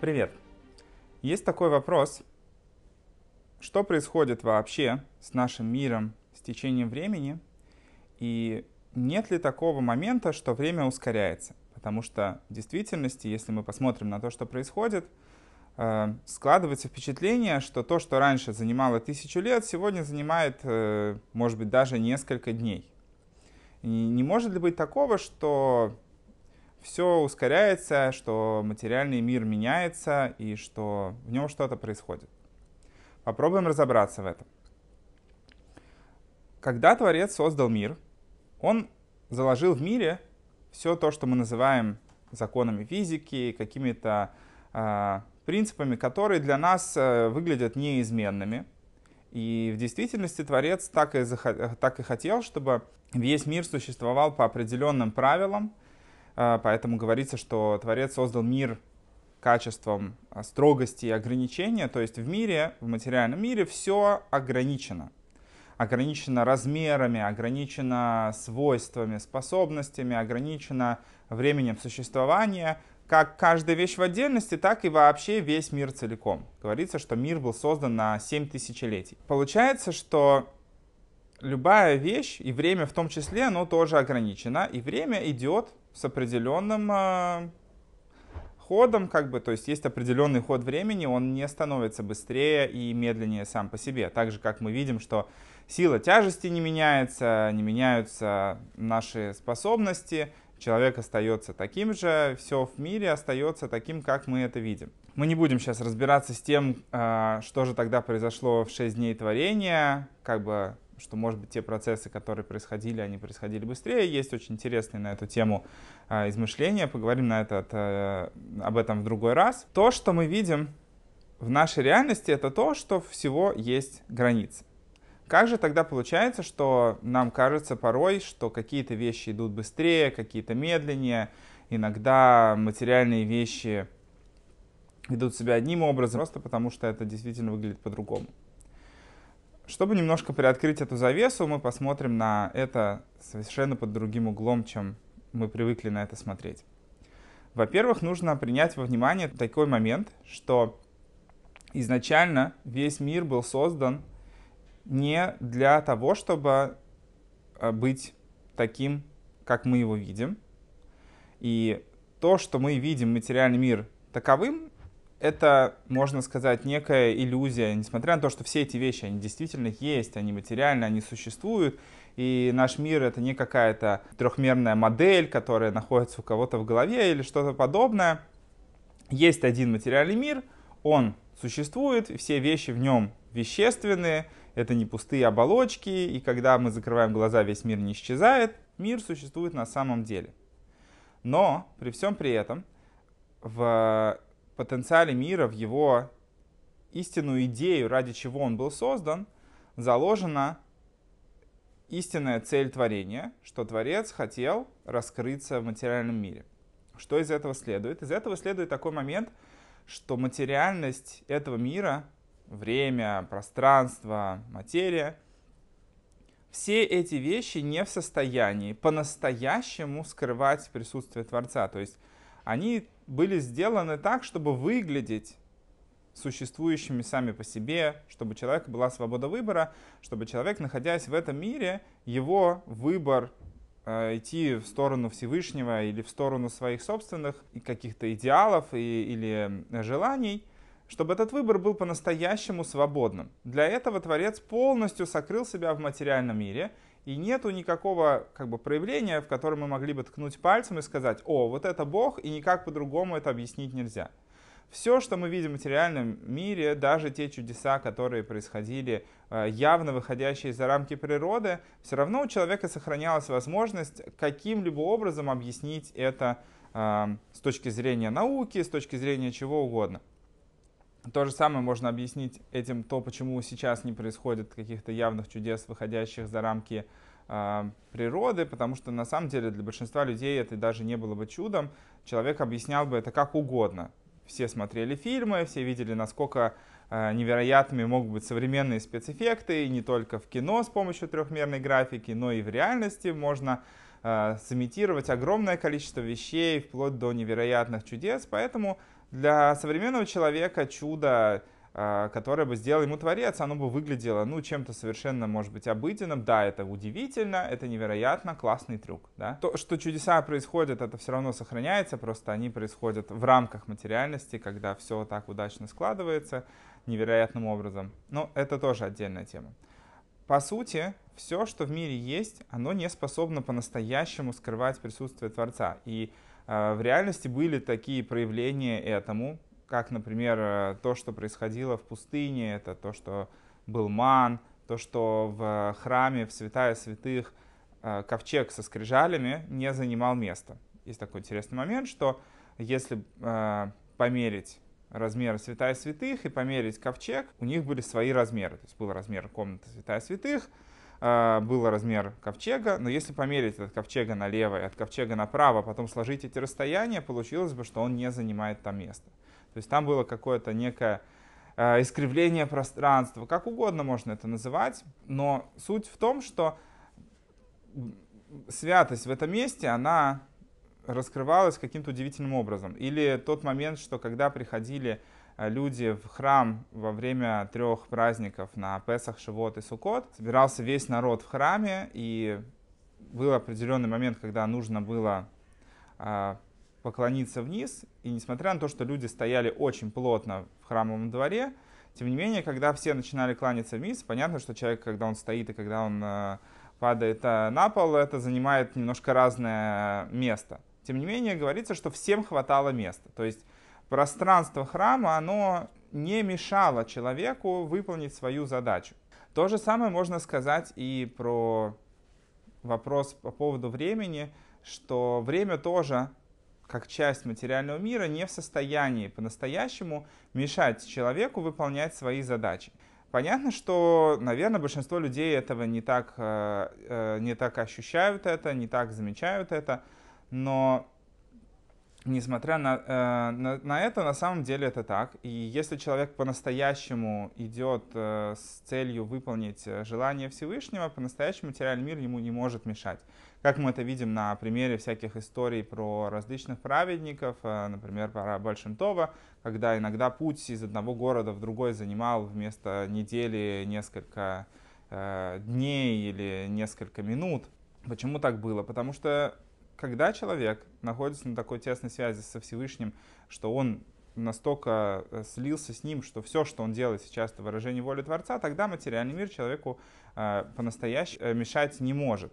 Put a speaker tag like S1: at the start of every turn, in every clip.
S1: Привет! Есть такой вопрос. Что происходит вообще с нашим миром с течением времени? И нет ли такого момента, что время ускоряется? Потому что в действительности, если мы посмотрим на то, что происходит, э, складывается впечатление, что то, что раньше занимало тысячу лет, сегодня занимает, э, может быть, даже несколько дней. И не может ли быть такого, что все ускоряется, что материальный мир меняется и что в нем что-то происходит. Попробуем разобраться в этом. Когда Творец создал мир, он заложил в мире все то, что мы называем законами физики, какими-то э, принципами, которые для нас э, выглядят неизменными. И в действительности Творец так и, э, так и хотел, чтобы весь мир существовал по определенным правилам, а, поэтому говорится, что Творец создал мир качеством а, строгости и ограничения, то есть в мире, в материальном мире все ограничено. Ограничено размерами, ограничено свойствами, способностями, ограничено временем существования, как каждая вещь в отдельности, так и вообще весь мир целиком. Говорится, что мир был создан на 7 тысячелетий. Получается, что любая вещь, и время в том числе, оно тоже ограничено, и время идет с определенным а, ходом, как бы, то есть есть определенный ход времени, он не становится быстрее и медленнее сам по себе. Так же, как мы видим, что сила тяжести не меняется, не меняются наши способности, человек остается таким же, все в мире остается таким, как мы это видим. Мы не будем сейчас разбираться с тем, а, что же тогда произошло в 6 дней творения, как бы что, может быть, те процессы, которые происходили, они происходили быстрее. Есть очень интересные на эту тему э, измышления. Поговорим на этот, э, об этом в другой раз. То, что мы видим в нашей реальности, это то, что всего есть границы. Как же тогда получается, что нам кажется порой, что какие-то вещи идут быстрее, какие-то медленнее, иногда материальные вещи ведут себя одним образом, просто потому что это действительно выглядит по-другому. Чтобы немножко приоткрыть эту завесу, мы посмотрим на это совершенно под другим углом, чем мы привыкли на это смотреть. Во-первых, нужно принять во внимание такой момент, что изначально весь мир был создан не для того, чтобы э, быть таким, как мы его видим. И то, что мы видим материальный мир таковым, это, можно сказать, некая иллюзия, несмотря на то, что все эти вещи, они действительно есть, они материальны, они существуют, и наш мир это не какая-то трехмерная модель, которая находится у кого-то в голове или что-то подобное. Есть один материальный мир, он существует, все вещи в нем вещественные, это не пустые оболочки, и когда мы закрываем глаза, весь мир не исчезает, мир существует на самом деле. Но при всем при этом в потенциале мира, в его истинную идею, ради чего он был создан, заложена истинная цель творения, что Творец хотел раскрыться в материальном мире. Что из этого следует? Из этого следует такой момент, что материальность этого мира, время, пространство, материя, все эти вещи не в состоянии по-настоящему скрывать присутствие Творца. То есть они были сделаны так, чтобы выглядеть существующими сами по себе, чтобы человек человека была свобода выбора, чтобы человек, находясь в этом мире, его выбор э, идти в сторону Всевышнего или в сторону своих собственных каких-то идеалов и, или желаний, чтобы этот выбор был по-настоящему свободным. Для этого Творец полностью сокрыл себя в материальном мире и нету никакого как бы, проявления, в котором мы могли бы ткнуть пальцем и сказать, о, вот это Бог, и никак по-другому это объяснить нельзя. Все, что мы видим в материальном мире, даже те чудеса, которые происходили, э, явно выходящие за рамки природы, все равно у человека сохранялась возможность каким-либо образом объяснить это э, с точки зрения науки, с точки зрения чего угодно. То же самое можно объяснить этим то, почему сейчас не происходит каких-то явных чудес, выходящих за рамки э, природы, потому что на самом деле для большинства людей это даже не было бы чудом. Человек объяснял бы это как угодно. Все смотрели фильмы, все видели, насколько э, невероятными могут быть современные спецэффекты, и не только в кино с помощью трехмерной графики, но и в реальности можно э, сымитировать огромное количество вещей, вплоть до невероятных чудес. Поэтому для современного человека чудо, а, которое бы сделал ему творец, оно бы выглядело, ну, чем-то совершенно, может быть, обыденным. Да, это удивительно, это невероятно классный трюк, да. То, что чудеса происходят, это все равно сохраняется, просто они происходят в рамках материальности, когда все так удачно складывается невероятным образом. Но это тоже отдельная тема. По сути, все, что в мире есть, оно не способно по-настоящему скрывать присутствие Творца. И а, в реальности были такие проявления этому, как, например, э, то, что происходило в пустыне, это то, что был ман, то, что в э, храме, в святая святых, э, ковчег со скрижалями не занимал места. Есть такой интересный момент, что если померить размеры святая святых и померить ковчег, у них были свои размеры. То есть был размер комнаты святая святых, а, был размер ковчега, но если померить от ковчега налево и от ковчега направо, а потом сложить эти расстояния, получилось бы, что он не занимает там место. То есть там было какое-то некое а, искривление пространства, как угодно можно это называть, но суть в том, что святость в этом месте, она раскрывалась каким-то удивительным образом. Или тот момент, что когда приходили Э, люди в храм во время трех праздников на Песах, Шивот и Сукот. Собирался весь народ в храме, и был определенный момент, когда нужно было э, поклониться вниз, и несмотря на то, что люди стояли очень плотно в храмовом дворе, тем не менее, когда все начинали кланяться вниз, понятно, что человек, когда он стоит и когда он э, падает на пол, это занимает немножко разное место. Тем не менее, говорится, что всем хватало места. То есть пространство храма, оно не мешало человеку выполнить свою задачу. То же самое можно сказать и про вопрос по поводу времени, что время тоже, как часть материального мира, не в состоянии по-настоящему мешать человеку выполнять свои задачи. Понятно, что, наверное, большинство людей этого не так, э, э, не так ощущают это, не так замечают это, но несмотря на, э, на, на это, на самом деле это так. И если человек по-настоящему идет э, с целью выполнить э, желание Всевышнего, по-настоящему материальный мир ему не может мешать. Как мы это видим на примере всяких историй про различных праведников, э, например, про Большинтова, когда иногда путь из одного города в другой занимал вместо недели несколько э, дней или несколько минут. Почему так было? Потому что когда человек находится на такой тесной связи со Всевышним, что он настолько э, слился с ним, что все, что он делает сейчас, это выражение воли Творца, тогда материальный мир человеку э, по-настоящему э, мешать не может.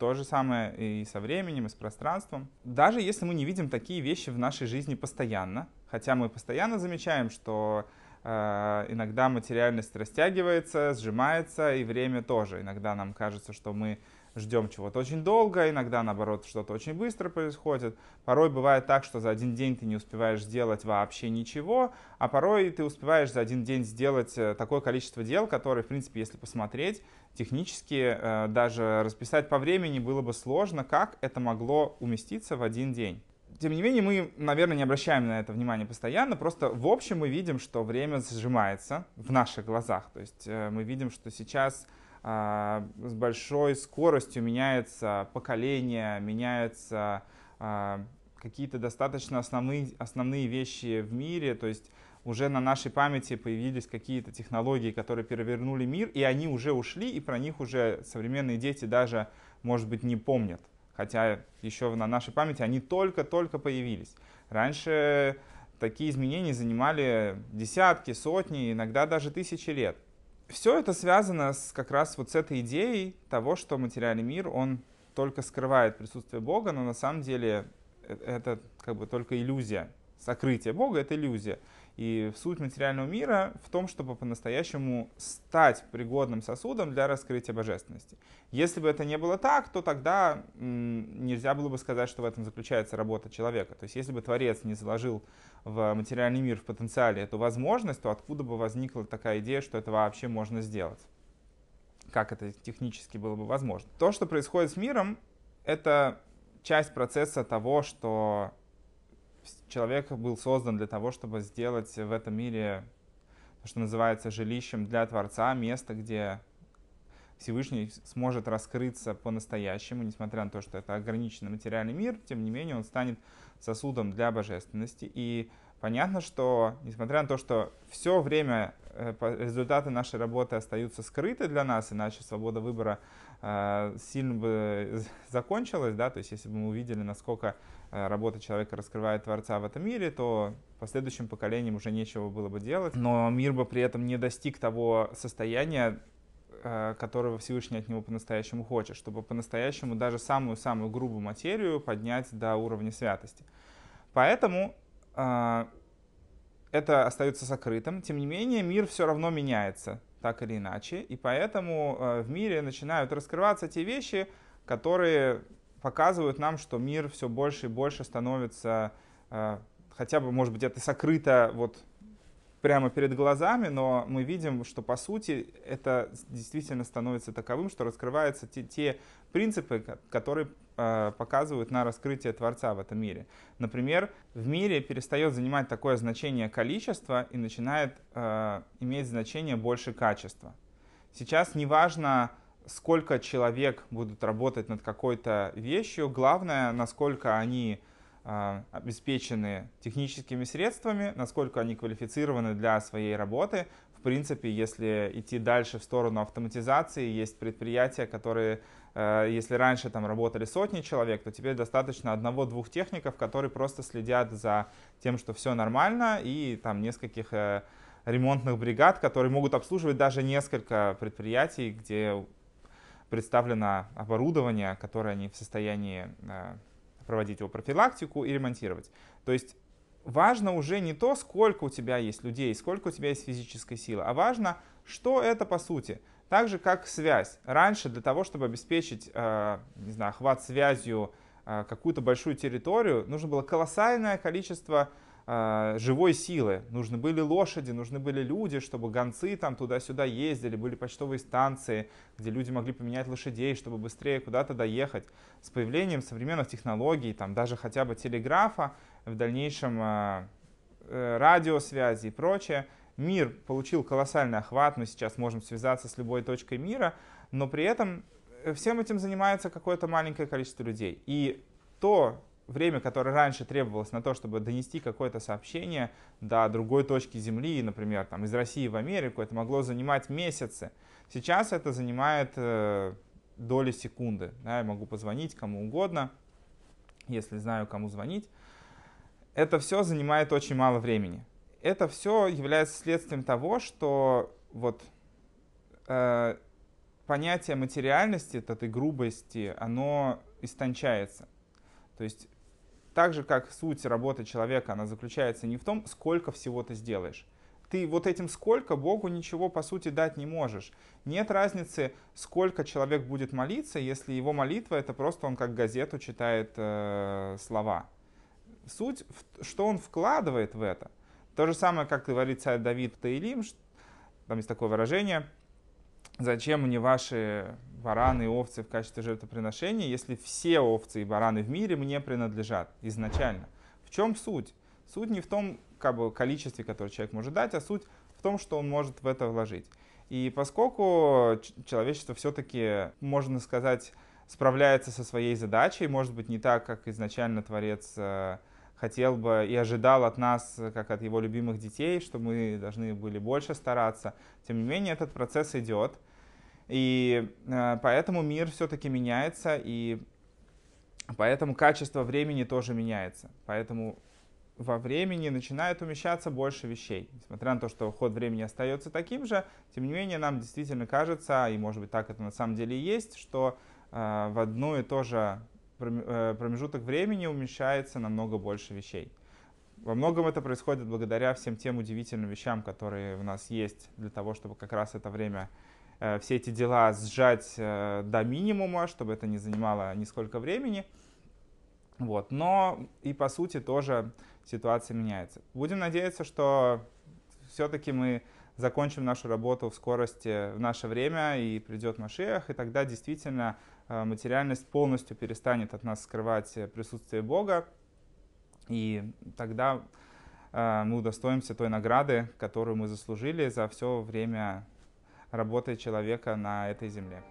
S1: То же самое и со временем, и с пространством. Даже если мы не видим такие вещи в нашей жизни постоянно, хотя мы постоянно замечаем, что э, иногда материальность растягивается, сжимается, и время тоже. Иногда нам кажется, что мы ждем чего-то очень долго, иногда, наоборот, что-то очень быстро происходит. Порой бывает так, что за один день ты не успеваешь сделать вообще ничего, а порой ты успеваешь за один день сделать э, такое количество дел, которые, в принципе, если посмотреть, технически э, даже расписать по времени было бы сложно, как это могло уместиться в один день тем не менее, мы, наверное, не обращаем на это внимание постоянно, просто в общем мы видим, что время сжимается в наших глазах. То есть э, мы видим, что сейчас а, с большой скоростью меняется поколение, меняются а, какие-то достаточно основные, основные вещи в мире, то есть уже на нашей памяти появились какие-то технологии, которые перевернули мир, и они уже ушли, и про них уже современные дети даже, может быть, не помнят. Хотя еще на нашей памяти они только-только появились. Раньше такие изменения занимали десятки, сотни, иногда даже тысячи лет все это связано с, как раз вот с этой идеей того, что материальный мир, он только скрывает присутствие Бога, но на самом деле э, это как бы только иллюзия. Сокрытие Бога — это иллюзия. И суть материального мира в том, чтобы по-настоящему стать пригодным сосудом для раскрытия божественности. Если бы это не было так, то тогда нельзя было бы сказать, что в этом заключается работа человека. То есть если бы Творец не заложил в материальный мир в потенциале эту возможность, то откуда бы возникла такая идея, что это вообще можно сделать? Как это технически было бы возможно? То, что происходит с миром, это часть процесса того, что человек был создан для того, чтобы сделать в этом мире, что называется, жилищем для Творца, место, где Всевышний сможет раскрыться по-настоящему, несмотря на то, что это ограниченный материальный мир, тем не менее он станет сосудом для божественности. И понятно, что несмотря на то, что все время э, результаты нашей работы остаются скрыты для нас, иначе свобода выбора э, сильно бы э, закончилась, да, то есть если бы мы увидели, насколько Э, работа человека раскрывает Творца в этом мире, то последующим поколениям уже нечего было бы делать. Но мир бы при этом не достиг того состояния, э, которого Всевышний от него по-настоящему хочет, чтобы по-настоящему даже самую-самую грубую материю поднять до уровня святости. Поэтому э, это остается закрытым. Тем не менее, мир все равно меняется, так или иначе. И поэтому в мире начинают раскрываться те вещи, которые показывают нам, что мир все больше и больше становится, э, хотя бы, может быть, это сокрыто вот прямо перед глазами, но мы видим, что по сути это действительно становится таковым, что раскрываются те, те принципы, которые э, показывают на раскрытие Творца в этом мире. Например, в мире перестает занимать такое значение количество и начинает э, иметь значение больше качества. Сейчас неважно, важно сколько человек будут работать над какой-то вещью. Главное, насколько они а, обеспечены техническими средствами, насколько они квалифицированы для своей работы. В принципе, если идти дальше в сторону автоматизации, есть предприятия, которые, а, если раньше там работали сотни человек, то теперь достаточно одного-двух техников, которые просто следят за тем, что все нормально, и там нескольких э, ремонтных бригад, которые могут обслуживать даже несколько предприятий, где представлено оборудование, которое они в состоянии э, проводить его профилактику и ремонтировать. То есть важно уже не то, сколько у тебя есть людей, сколько у тебя есть физической силы, а важно, что это по сути. Так же, как связь. Раньше для того, чтобы обеспечить, э, не знаю, охват связью э, какую-то большую территорию, нужно было колоссальное количество а, живой силы. Нужны были лошади, нужны были люди, чтобы гонцы там туда-сюда ездили, были почтовые станции, где люди могли поменять лошадей, чтобы быстрее куда-то доехать. С появлением современных технологий, там даже хотя бы телеграфа, в дальнейшем а, э, радиосвязи и прочее, мир получил колоссальный охват, мы сейчас можем связаться с любой точкой мира, но при этом э, всем этим занимается какое-то маленькое количество людей. И то, время, которое раньше требовалось на то, чтобы донести какое-то сообщение до другой точки Земли, например, там, из России в Америку, это могло занимать месяцы. Сейчас это занимает э, доли секунды. Да, я могу позвонить кому угодно, если знаю, кому звонить. Это все занимает очень мало времени. Это все является следствием того, что вот э, понятие материальности, этой грубости, оно истончается. То есть так же, как суть работы человека, она заключается не в том, сколько всего ты сделаешь. Ты вот этим сколько Богу ничего по сути дать не можешь. Нет разницы, сколько человек будет молиться, если его молитва это просто он как газету читает э, слова. Суть, что он вкладывает в это. То же самое, как говорит царь Давид Таилим, там есть такое выражение – зачем мне ваши бараны и овцы в качестве жертвоприношения, если все овцы и бараны в мире мне принадлежат изначально? В чем суть? Суть не в том как бы, количестве, которое человек может дать, а суть в том, что он может в это вложить. И поскольку человечество все-таки, можно сказать, справляется со своей задачей, может быть, не так, как изначально Творец э, хотел бы и ожидал от нас, как от его любимых детей, что мы должны были больше стараться. Тем не менее, этот процесс идет, и э, поэтому мир все-таки меняется, и поэтому качество времени тоже меняется. Поэтому во времени начинает умещаться больше вещей. Несмотря на то, что ход времени остается таким же, тем не менее нам действительно кажется, и может быть так это на самом деле и есть, что э, в одно и то же э, промежуток времени умещается намного больше вещей. Во многом это происходит благодаря всем тем удивительным вещам, которые у нас есть для того, чтобы как раз это время Э, все эти дела сжать э, до минимума, чтобы это не занимало нисколько времени. Вот. Но и по сути тоже ситуация меняется. Будем надеяться, что все-таки мы закончим нашу работу в скорости в наше время и придет Машиах, и тогда действительно э, материальность полностью перестанет от нас скрывать присутствие Бога, и тогда мы удостоимся той награды, которую мы заслужили за все время работы человека на этой земле.